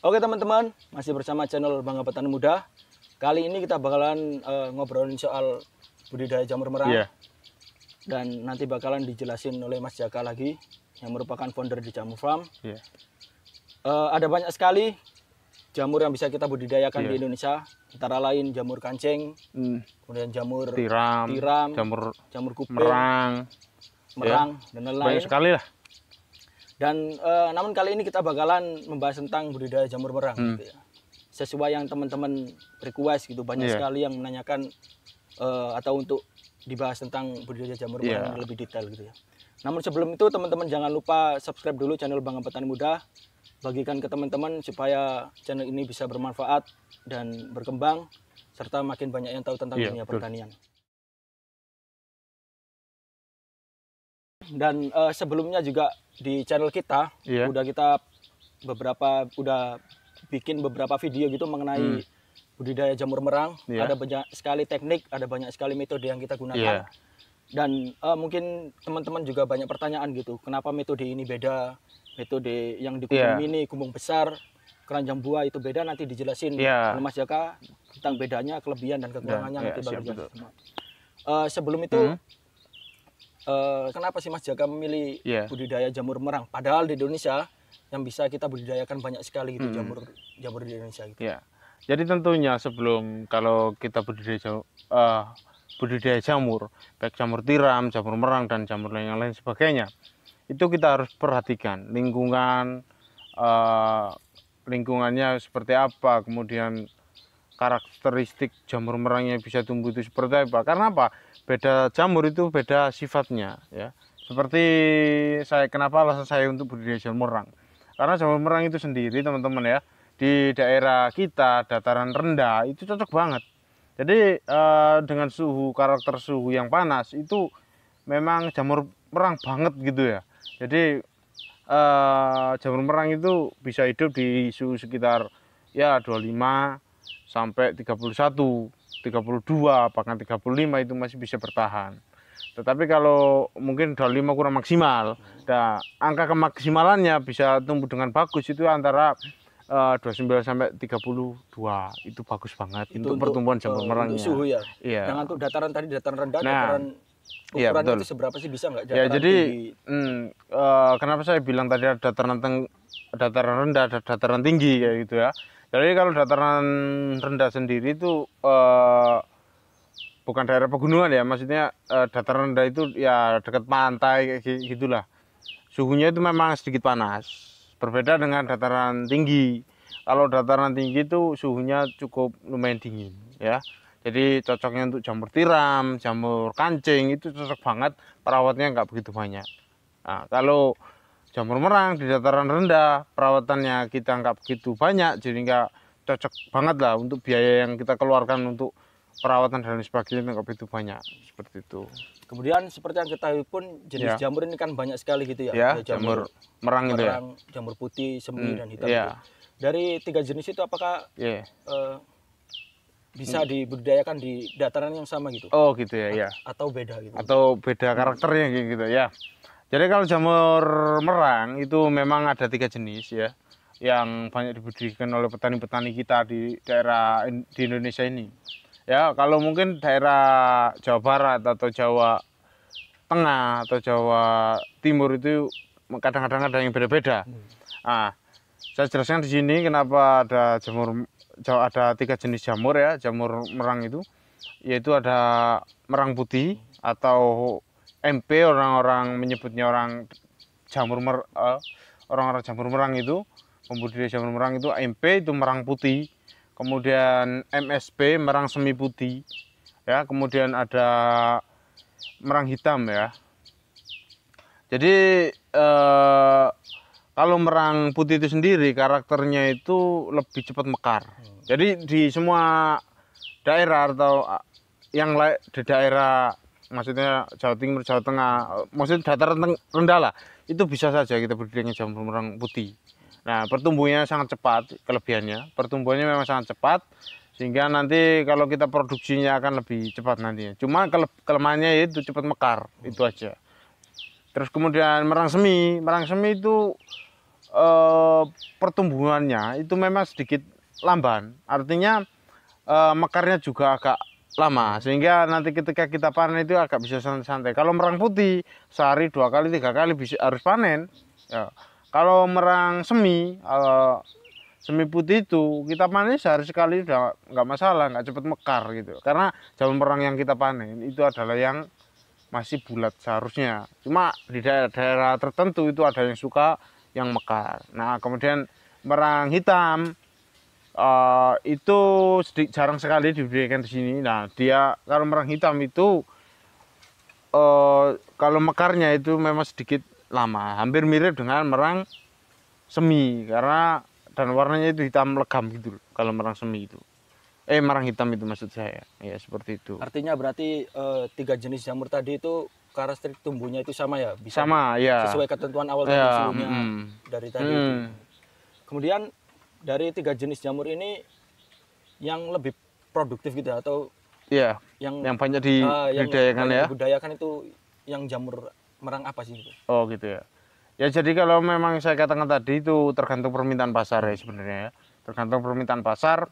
Oke teman-teman, masih bersama channel Bangga Petani Muda. Kali ini kita bakalan uh, ngobrolin soal budidaya jamur merah. Yeah. Dan nanti bakalan dijelasin oleh Mas Jaka lagi, yang merupakan founder di Jamur Farm. Yeah. Iya. Uh, ada banyak sekali jamur yang bisa kita budidayakan yeah. di iya. Indonesia. Antara lain jamur kancing, mm. kemudian jamur tiram, tiram jamur, jamur kuping, merang, merang yeah. dan lain-lain. Banyak sekali lah dan uh, namun kali ini kita bakalan membahas tentang budidaya jamur merang. Hmm. Gitu ya. Sesuai yang teman-teman request gitu banyak yeah. sekali yang menanyakan uh, atau untuk dibahas tentang budidaya jamur yeah. Iya. lebih detail gitu ya. Namun sebelum itu teman-teman jangan lupa subscribe dulu channel Bangga Petani Muda, bagikan ke teman-teman supaya channel ini bisa bermanfaat dan berkembang serta makin banyak yang tahu tentang yeah, dunia pertanian. pertanian. dan uh, sebelumnya juga di channel kita yeah. udah kita beberapa udah bikin beberapa video gitu mengenai hmm. budidaya jamur merang. Yeah. Ada banyak sekali teknik, ada banyak sekali metode yang kita gunakan. Yeah. Dan uh, mungkin teman-teman juga banyak pertanyaan gitu, kenapa metode ini beda, metode yang di yeah. ini kumbung besar, keranjang buah itu beda nanti dijelasin yeah. Mas Jaka tentang bedanya, kelebihan dan kekurangannya yeah, nanti yeah, baru siap, Uh, sebelum itu hmm Eh, kenapa sih Mas Jaka memilih yeah. budidaya jamur merang? Padahal di Indonesia yang bisa kita budidayakan banyak sekali gitu hmm. jamur jamur di Indonesia gitu. Yeah. Jadi tentunya sebelum kalau kita budidaya uh, budidaya jamur, baik jamur tiram, jamur merang dan jamur lain lain sebagainya, itu kita harus perhatikan lingkungan uh, lingkungannya seperti apa, kemudian karakteristik jamur merangnya bisa tumbuh itu seperti apa. Karena apa? beda jamur itu beda sifatnya ya seperti saya kenapa alasan saya untuk budidaya jamur merang karena jamur merang itu sendiri teman-teman ya di daerah kita dataran rendah itu cocok banget jadi eh, dengan suhu karakter suhu yang panas itu memang jamur merang banget gitu ya jadi eh, jamur merang itu bisa hidup di suhu sekitar ya 25 sampai 31 32 bahkan 35 itu masih bisa bertahan tetapi kalau mungkin 25 kurang maksimal nah, angka kemaksimalannya bisa tumbuh dengan bagus itu antara eh, uh, 29 sampai 32 itu bagus banget itu untuk, pertumbuhan eh, jamur uh, merangnya suhu ya iya. untuk dataran tadi dataran rendah nah, dataran Iya, betul. itu seberapa sih bisa nggak? Ya jadi, di... Hmm, uh, kenapa saya bilang tadi ada dataran teng dataran rendah, ada dataran tinggi kayak gitu ya. Jadi kalau dataran rendah sendiri itu uh, bukan daerah pegunungan ya, maksudnya uh, dataran rendah itu ya dekat pantai kayak gitulah. Suhunya itu memang sedikit panas, berbeda dengan dataran tinggi. Kalau dataran tinggi itu suhunya cukup lumayan dingin ya. Jadi cocoknya untuk jamur tiram, jamur kancing itu cocok banget, perawatnya nggak begitu banyak. Nah, kalau jamur merang di dataran rendah perawatannya kita anggap begitu banyak jadi nggak cocok banget lah untuk biaya yang kita keluarkan untuk perawatan dan sebagainya nggak begitu banyak seperti itu kemudian seperti yang kita tahu pun jenis ya. jamur ini kan banyak sekali gitu ya, ya, jamur, jamur merang, merang itu ya jamur putih semi hmm, dan hitam ya. itu. dari tiga jenis itu apakah ya. uh, bisa hmm. dibudidayakan di dataran yang sama gitu oh gitu ya A ya atau beda gitu atau beda karakternya gitu ya jadi kalau jamur merang itu memang ada tiga jenis ya yang banyak dibudidayakan oleh petani-petani kita di daerah di Indonesia ini. Ya, kalau mungkin daerah Jawa Barat atau Jawa Tengah atau Jawa Timur itu kadang-kadang ada yang beda-beda. Nah, saya jelaskan di sini kenapa ada jamur ada tiga jenis jamur ya, jamur merang itu yaitu ada merang putih atau MP orang-orang menyebutnya orang jamur mer eh, orang orang uh, jamur merang itu pembudidaya jamur merang itu MP itu merang putih kemudian MSP merang semi putih ya kemudian ada merang hitam ya jadi uh, kalau merang putih itu sendiri karakternya itu lebih cepat mekar hmm. jadi di semua daerah atau yang di daerah maksudnya Jawa Timur, Jawa Tengah, maksudnya dataran rendah lah, itu bisa saja kita budidaya jamur merang putih. Nah, pertumbuhannya sangat cepat, kelebihannya. Pertumbuhannya memang sangat cepat, sehingga nanti kalau kita produksinya akan lebih cepat nantinya. Cuma kele kelemahannya itu cepat mekar, hmm. itu aja. Terus kemudian merang semi, merang semi itu eh, pertumbuhannya itu memang sedikit lamban. Artinya eh, mekarnya juga agak lama sehingga nanti ketika kita panen itu agak bisa santai-santai kalau merang putih sehari dua kali tiga kali bisa harus panen ya. kalau merang semi uh, semi putih itu kita panen sehari sekali udah nggak masalah nggak cepet mekar gitu karena jamur merang yang kita panen itu adalah yang masih bulat seharusnya cuma di daerah-daerah tertentu itu ada yang suka yang mekar nah kemudian merang hitam uh, itu jarang sekali diberikan di sini. Nah, dia kalau merang hitam itu uh, kalau mekarnya itu memang sedikit lama, hampir mirip dengan merang semi karena dan warnanya itu hitam legam gitu kalau merang semi itu. Eh, merang hitam itu maksud saya. Ya, seperti itu. Artinya berarti uh, tiga jenis jamur tadi itu karakteristik tumbuhnya itu sama ya? Bisa sama, ya. Sesuai ketentuan awal ya, tadi mm, dari tadi. Mm. Itu. Kemudian dari tiga jenis jamur ini yang lebih produktif gitu atau Iya. Yang yang banyak di uh, yang ya. Budayakan itu yang jamur merang apa sih gitu? Oh, gitu ya. Ya jadi kalau memang saya katakan tadi itu tergantung permintaan pasar ya sebenarnya ya. Tergantung permintaan pasar.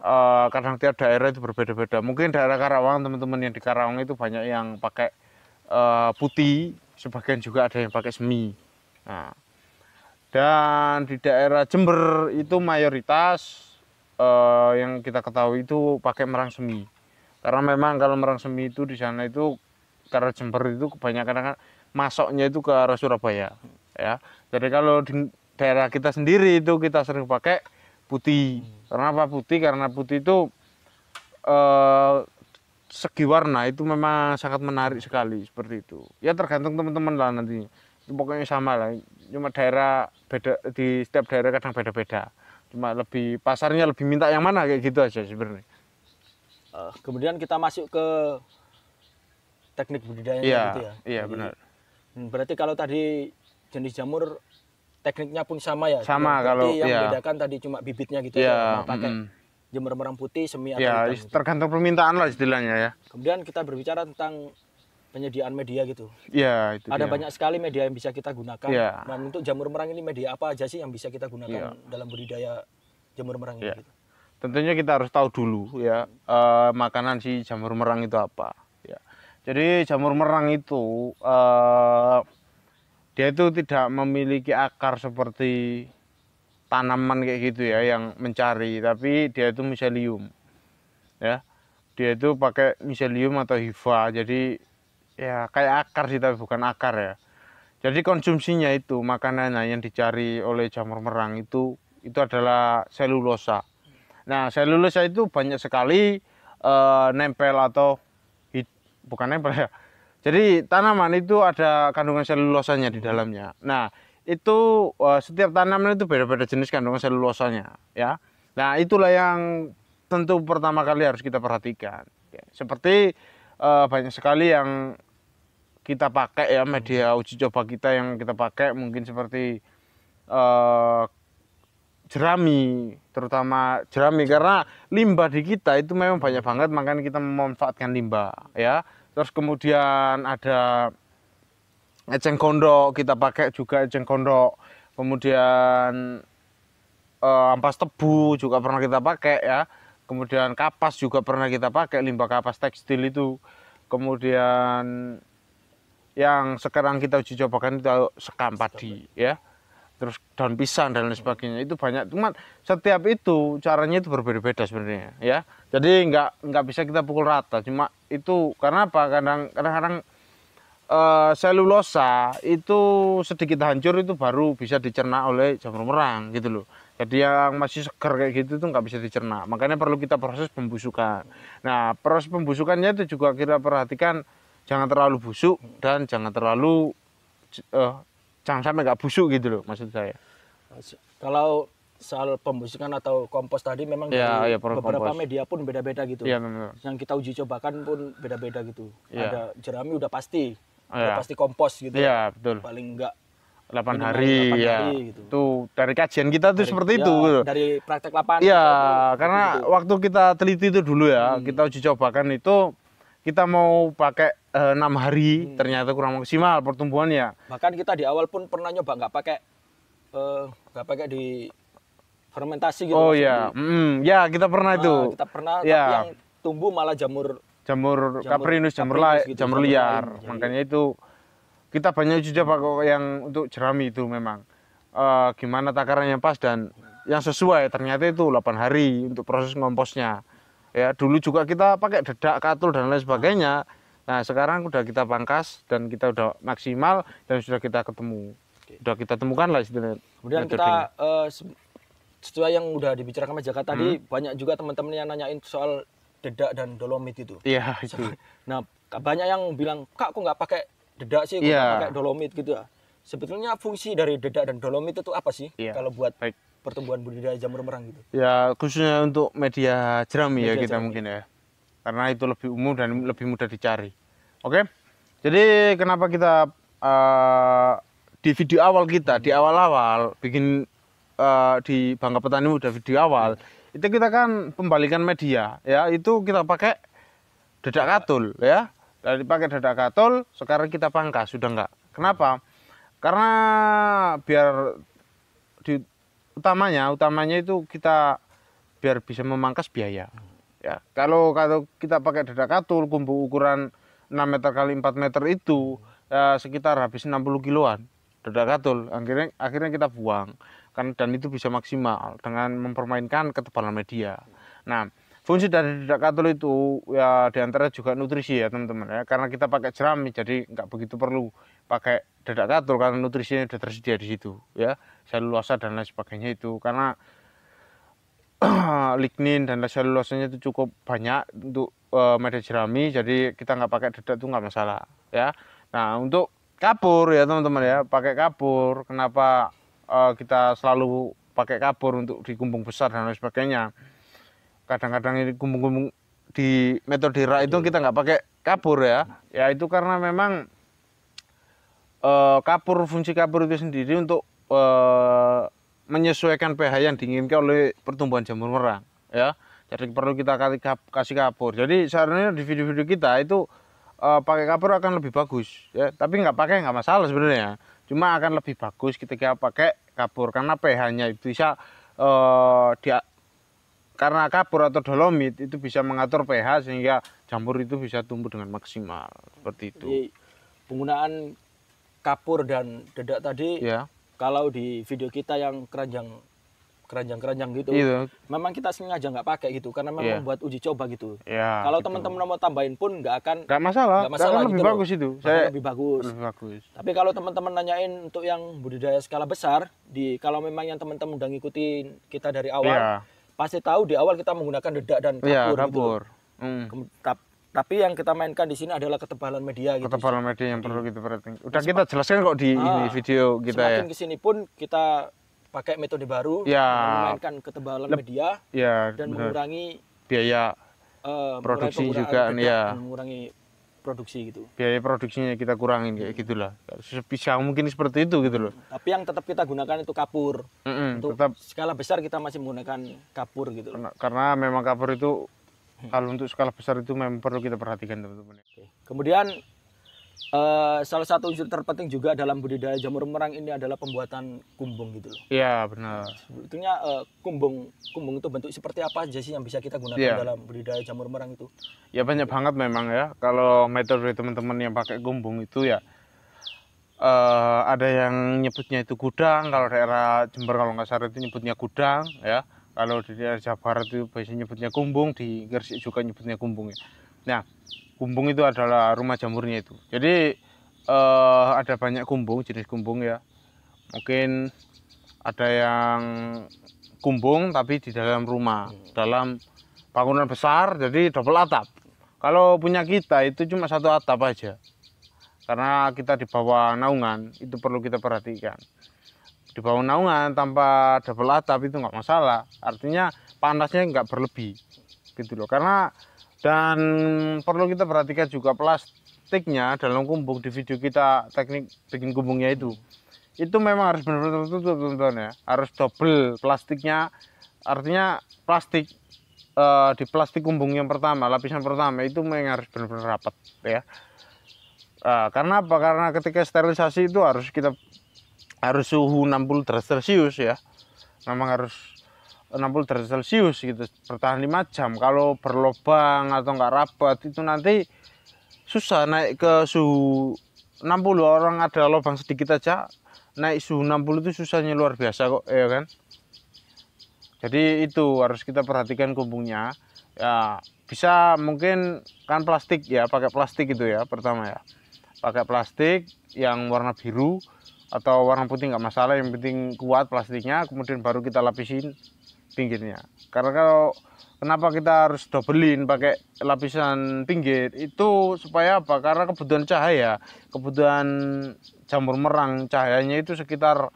Uh, kadang tiap daerah itu berbeda-beda. Mungkin daerah Karawang teman-teman yang di Karawang itu banyak yang pakai uh, putih, sebagian juga ada yang pakai semi. Nah, dan di daerah Jember itu mayoritas eh, yang kita ketahui itu pakai merang semi. Karena memang kalau merang semi itu di sana itu karena Jember itu kebanyakan masuknya itu ke arah Surabaya ya. Jadi kalau di daerah kita sendiri itu kita sering pakai putih. Karena apa putih? Karena putih itu eh, segi warna itu memang sangat menarik sekali seperti itu. Ya tergantung teman-teman lah nanti. pokoknya sama lah. Cuma daerah beda di setiap daerah kadang beda-beda cuma lebih pasarnya lebih minta yang mana kayak gitu aja sebenarnya uh, kemudian kita masuk ke teknik budidaya iya, gitu ya iya benar hmm, berarti kalau tadi jenis jamur tekniknya pun sama ya sama kalau yang iya. bedakan tadi cuma bibitnya gitu iya, ya pakai mm jamur merah putih semi atau iya, gitu. tergantung permintaan lah istilahnya ya kemudian kita berbicara tentang penyediaan media gitu. Iya, itu Ada dia. banyak sekali media yang bisa kita gunakan. Ya. Dan untuk jamur merang ini media apa aja sih yang bisa kita gunakan ya. dalam budidaya jamur merang ini? Ya. Gitu? Tentunya kita harus tahu dulu ya uh, makanan si jamur merang itu apa. Ya. Jadi jamur merang itu uh, dia itu tidak memiliki akar seperti tanaman kayak gitu ya yang mencari, tapi dia itu miselium. Ya. Dia itu pakai miselium atau hifa. Jadi ya kayak akar sih tapi bukan akar ya jadi konsumsinya itu makanannya yang dicari oleh jamur merang itu itu adalah selulosa nah selulosa itu banyak sekali e, nempel atau hit, bukan nempel ya jadi tanaman itu ada kandungan selulosanya di dalamnya nah itu e, setiap tanaman itu beda-beda jenis kandungan selulosanya ya nah itulah yang tentu pertama kali harus kita perhatikan seperti e, banyak sekali yang kita pakai ya media uji coba kita yang kita pakai mungkin seperti uh, jerami terutama jerami karena limbah di kita itu memang banyak banget makanya kita memanfaatkan limbah ya terus kemudian ada eceng gondok kita pakai juga eceng gondok kemudian eh, ampas tebu juga pernah kita pakai ya kemudian kapas juga pernah kita pakai limbah kapas tekstil itu kemudian yang sekarang kita uji cobakan itu sekam padi ya terus daun pisang dan lain sebagainya itu banyak cuma setiap itu caranya itu berbeda-beda sebenarnya ya jadi nggak nggak bisa kita pukul rata cuma itu karena apa kadang kadang-kadang uh, selulosa itu sedikit hancur itu baru bisa dicerna oleh jamur merang gitu loh jadi yang masih segar kayak gitu tuh nggak bisa dicerna makanya perlu kita proses pembusukan nah proses pembusukannya itu juga kita perhatikan jangan terlalu busuk dan jangan terlalu uh, jangan sampai nggak busuk gitu loh maksud saya kalau soal pembusukan atau kompos tadi memang ya, ya, beberapa kompos. media pun beda-beda gitu. Ya, Yang kita uji cobakan pun beda-beda gitu. Ya. Ada jerami udah pasti, ya. udah pasti kompos gitu. ya, ya betul. Paling enggak 8 hari 8 ya. Hari, gitu. Tuh dari kajian kita tuh dari, seperti ya, itu. Gitu. Dari praktek lapangan. Iya, karena itu. waktu kita teliti itu dulu ya, hmm. kita uji cobakan itu kita mau pakai eh, enam uh, hari hmm. ternyata kurang maksimal pertumbuhannya bahkan kita di awal pun pernah nyoba nggak pakai eh, nggak uh, pakai di fermentasi gitu oh ya mm, ya kita pernah nah, itu ah, kita pernah ya. tapi yang tumbuh malah jamur jamur, jamur caprinus jamur, caprinus, gitu, jamur liar jamur makanya itu kita banyak juga pak yang untuk jerami itu memang uh, gimana takarannya pas dan yang sesuai ternyata itu 8 hari untuk proses ngomposnya ya dulu juga kita pakai dedak katul dan lain sebagainya nah sekarang udah kita pangkas dan kita udah maksimal dan sudah kita ketemu udah kita temukan lah kemudian metodenya. kita uh, sesuai yang udah dibicarakan sama Jaka hmm. tadi banyak juga teman-teman yang nanyain soal dedak dan dolomit itu iya itu nah banyak yang bilang kak kok nggak pakai dedak sih kok yeah. pakai dolomit gitu ya sebetulnya fungsi dari dedak dan dolomit itu apa sih yeah. kalau buat Baik pertumbuhan budidaya jamur merang gitu? Ya khususnya untuk media jerami ya media ya kita jerami. mungkin ya, karena itu lebih umum dan lebih mudah dicari. Oke, jadi kenapa kita uh, di video awal kita hmm. di awal-awal bikin uh, di Bangka Petani Muda video awal hmm. itu kita kan pembalikan media ya itu kita pakai dedak katul ya dari pakai dada katul sekarang kita pangkas sudah enggak kenapa karena biar di utamanya utamanya itu kita biar bisa memangkas biaya ya kalau kalau kita pakai dada katul kumbu ukuran 6 meter kali 4 meter itu ya, sekitar habis 60 kiloan dada katul akhirnya akhirnya kita buang kan dan itu bisa maksimal dengan mempermainkan ketebalan media nah fungsi dari dada katul itu ya diantara juga nutrisi ya teman-teman ya karena kita pakai jerami jadi nggak begitu perlu pakai dedak catur karena nutrisinya sudah tersedia di situ ya selulosa dan lain sebagainya itu karena lignin dan selulosanya itu cukup banyak untuk e, eh, media jerami jadi kita nggak pakai dedak itu nggak masalah ya nah untuk kapur ya teman-teman ya pakai kapur kenapa e, kita selalu pakai kapur untuk di kumbung besar dan lain sebagainya kadang-kadang ini kumbung-kumbung di metode rak itu kita nggak pakai kapur ya ya itu karena memang Eh, kapur fungsi kapur itu sendiri untuk e, menyesuaikan pH yang diinginkan oleh pertumbuhan jamur merang ya jadi perlu kita kasih kapur jadi seharusnya di video-video kita itu e, pakai kapur akan lebih bagus ya tapi nggak pakai nggak masalah sebenarnya cuma akan lebih bagus ketika pakai kapur karena pH-nya itu bisa e, dia karena kapur atau dolomit itu bisa mengatur pH sehingga jamur itu bisa tumbuh dengan maksimal seperti itu. Jadi, penggunaan kapur dan dedak tadi ya. kalau di video kita yang keranjang keranjang-keranjang gitu. Iya. Memang kita sengaja nggak pakai gitu karena memang yeah. buat uji coba gitu. Yeah, Kalau gitu. teman-teman mau tambahin pun nggak akan nggak masalah. Nggak masalah gitu lebih bagus itu. Saya lebih bagus. Lebih bagus. Tapi kalau teman-teman nanyain untuk yang budidaya skala besar di kalau memang yang teman-teman udah ngikutin kita dari awal yeah. pasti tahu di awal kita menggunakan dedak dan kapur, iya, yeah, kapur. gitu. Mm tapi yang kita mainkan di sini adalah ketebalan media gitu. Ketebalan media yang perlu kita hmm. gitu, perhatikan. Udah kita jelaskan kok di ah, ini video kita semakin ya. Semakin kesini pun kita pakai metode baru ya, memainkan ketebalan Lep, media ya, dan bener. mengurangi biaya uh, produksi juga nih ya. Mengurangi produksi gitu. Biaya produksinya kita kurangin kayak gitulah. Bisa mungkin seperti itu gitu loh. Hmm, tapi yang tetap kita gunakan itu kapur. Mm -mm, Untuk tetap skala besar kita masih menggunakan kapur gitu loh. Karena, karena memang kapur itu Kalau untuk skala besar itu memang perlu kita perhatikan teman-teman. Kemudian Uh, salah satu unsur terpenting juga dalam budidaya jamur merang ini adalah pembuatan kumbung gitu loh. Iya benar. Sebetulnya uh, kumbung kumbung itu bentuk seperti apa aja sih yang bisa kita gunakan ya. dalam budidaya jamur merang itu? Ya banyak banget memang ya. Kalau metode teman-teman yang pakai kumbung itu ya uh, ada yang nyebutnya itu gudang. Kalau daerah Jember kalau nggak salah itu nyebutnya gudang ya kalau di daerah Jawa Barat itu biasanya nyebutnya kumbung di Gresik juga nyebutnya kumbung ya. nah kumbung itu adalah rumah jamurnya itu jadi eh, ada banyak kumbung jenis kumbung ya mungkin ada yang kumbung tapi di dalam rumah hmm. dalam bangunan besar jadi double atap kalau punya kita itu cuma satu atap aja karena kita di bawah naungan itu perlu kita perhatikan di bawah naungan tanpa double atap itu nggak masalah artinya panasnya nggak berlebih gitu loh karena dan perlu kita perhatikan juga plastiknya dalam kumbung di video kita teknik bikin kumbungnya itu itu memang harus benar-benar tertutup teman-teman ya harus double plastiknya artinya plastik e, di plastik kumbung yang pertama lapisan pertama itu memang harus benar-benar rapat ya e, karena apa karena ketika sterilisasi itu harus kita harus suhu 60 derajat celcius ya memang harus 60 derajat celcius gitu bertahan 5 jam kalau berlobang atau nggak rapat itu nanti susah naik ke suhu 60 orang ada lubang sedikit aja naik suhu 60 itu susahnya luar biasa kok ya kan jadi itu harus kita perhatikan kumbungnya ya bisa mungkin kan plastik ya pakai plastik gitu ya pertama ya pakai plastik yang warna biru atau warna putih nggak masalah yang penting kuat plastiknya kemudian baru kita lapisin pinggirnya karena kalau kenapa kita harus dobelin pakai lapisan pinggir itu supaya apa karena kebutuhan cahaya kebutuhan jamur merang cahayanya itu sekitar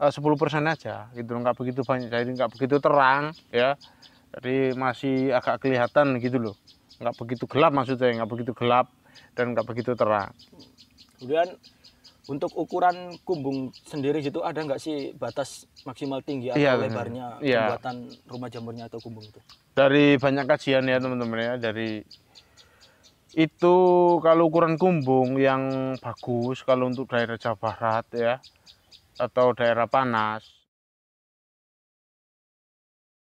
eh, sepuluh 10% aja gitu nggak begitu banyak jadi nggak begitu terang ya jadi masih agak kelihatan gitu loh nggak begitu gelap maksudnya nggak begitu gelap dan nggak begitu terang kemudian untuk ukuran kumbung sendiri gitu ada nggak sih batas maksimal tinggi atau ya, lebarnya ya. pembuatan rumah jamurnya atau kumbung itu? Dari banyak kajian ya teman-teman ya dari itu kalau ukuran kumbung yang bagus kalau untuk daerah Jawa Barat ya atau daerah panas